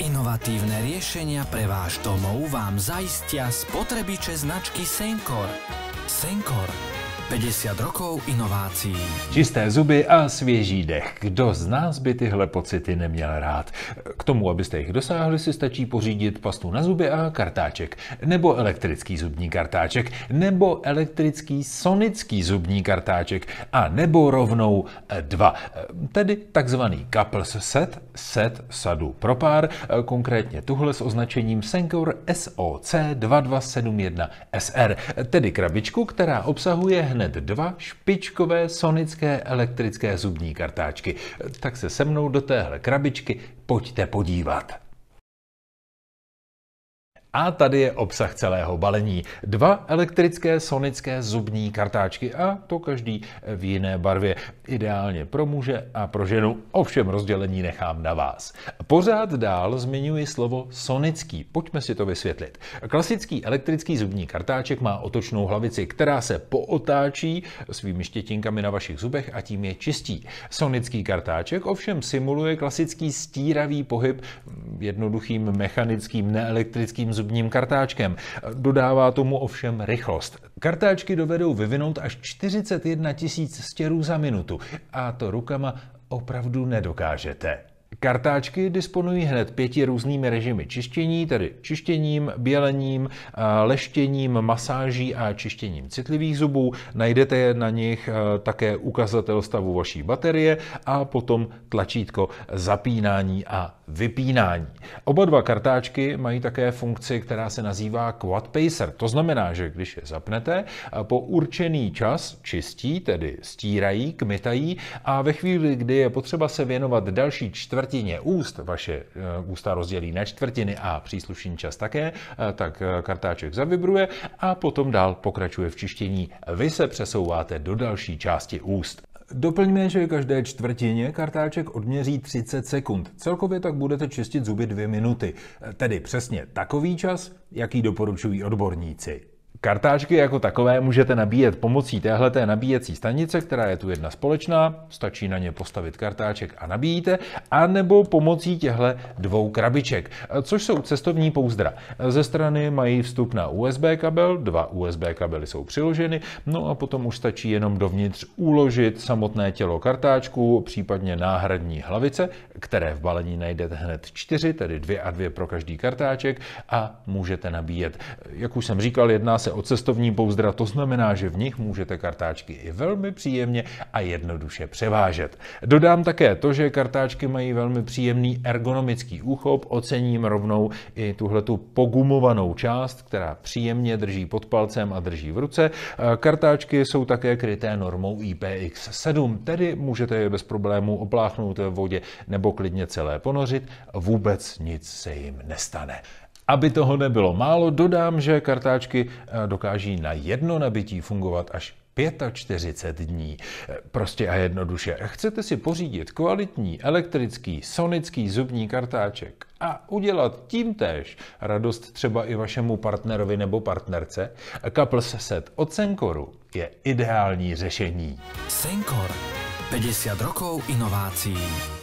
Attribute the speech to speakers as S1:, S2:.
S1: Inovatívne riešenia pre váš domov vám zaistia spotrebiče značky Senkor. Senkor 50 rokov inovací. Čisté zuby a svěží dech. Kdo z nás by tyhle pocity neměl rád? K tomu, abyste jich dosáhli, si stačí pořídit pastu na zuby a kartáček. Nebo elektrický zubní kartáček. Nebo elektrický sonický zubní kartáček. A nebo rovnou dva. Tedy takzvaný couples set, set sadu pro pár. Konkrétně tuhle s označením Senkor SOC 2271 SR. Tedy krabičku, která obsahuje hned hned dva špičkové sonické elektrické zubní kartáčky. Tak se se mnou do téhle krabičky pojďte podívat. A tady je obsah celého balení. Dva elektrické sonické zubní kartáčky a to každý v jiné barvě. Ideálně pro muže a pro ženu, ovšem rozdělení nechám na vás. Pořád dál zmiňuji slovo sonický, pojďme si to vysvětlit. Klasický elektrický zubní kartáček má otočnou hlavici, která se pootáčí svými štětinkami na vašich zubech a tím je čistí. Sonický kartáček ovšem simuluje klasický stíravý pohyb jednoduchým mechanickým neelektrickým zubem zubním kartáčkem. Dodává tomu ovšem rychlost. Kartáčky dovedou vyvinout až 41 tisíc stěrů za minutu a to rukama opravdu nedokážete. Kartáčky disponují hned pěti různými režimy čištění, tedy čištěním, bělením, leštěním, masáží a čištěním citlivých zubů. Najdete na nich e, také ukazatel stavu vaší baterie a potom tlačítko zapínání a vypínání. Oba dva kartáčky mají také funkci, která se nazývá Quad Pacer. To znamená, že když je zapnete, po určený čas čistí, tedy stírají, kmitají a ve chvíli, kdy je potřeba se věnovat další čtvrtině úst, vaše eh, ústa rozdělí na čtvrtiny a příslušný čas také, eh, tak eh, kartáček zavibruje a potom dál pokračuje v čištění. Vy se přesouváte do další části úst. Doplňme, že každé čtvrtině kartáček odměří 30 sekund. Celkově tak budete čistit zuby dvě minuty. Tedy přesně takový čas, jaký doporučují odborníci. Kartáčky jako takové můžete nabíjet pomocí téhle nabíjecí stanice, která je tu jedna společná, stačí na ně postavit kartáček a nabíjíte, anebo pomocí těchto dvou krabiček, což jsou cestovní pouzdra. Ze strany mají vstup na USB kabel, dva USB kabely jsou přiloženy, no a potom už stačí jenom dovnitř uložit samotné tělo kartáčku, případně náhradní hlavice, které v balení najdete hned čtyři, tedy dvě a dvě pro každý kartáček a můžete nabíjet. Jak už jsem říkal, jedná se se o cestovní pouzdra, to znamená, že v nich můžete kartáčky i velmi příjemně a jednoduše převážet. Dodám také to, že kartáčky mají velmi příjemný ergonomický úchop, ocením rovnou i tuhletu pogumovanou část, která příjemně drží pod palcem a drží v ruce. E, kartáčky jsou také kryté normou IPX7, tedy můžete je bez problémů opláchnout ve vodě nebo klidně celé ponořit, vůbec nic se jim nestane. Aby toho nebylo málo, dodám, že kartáčky eh, dokáží na jedno nabití fungovat až 45 dní. Eh, prostě a jednoduše, chcete si pořídit kvalitní elektrický sonický zubní kartáček a udělat tím též radost třeba i vašemu partnerovi nebo partnerce, kapl set od Senkoru je ideální řešení. Senkor. 50 rokov inovácií.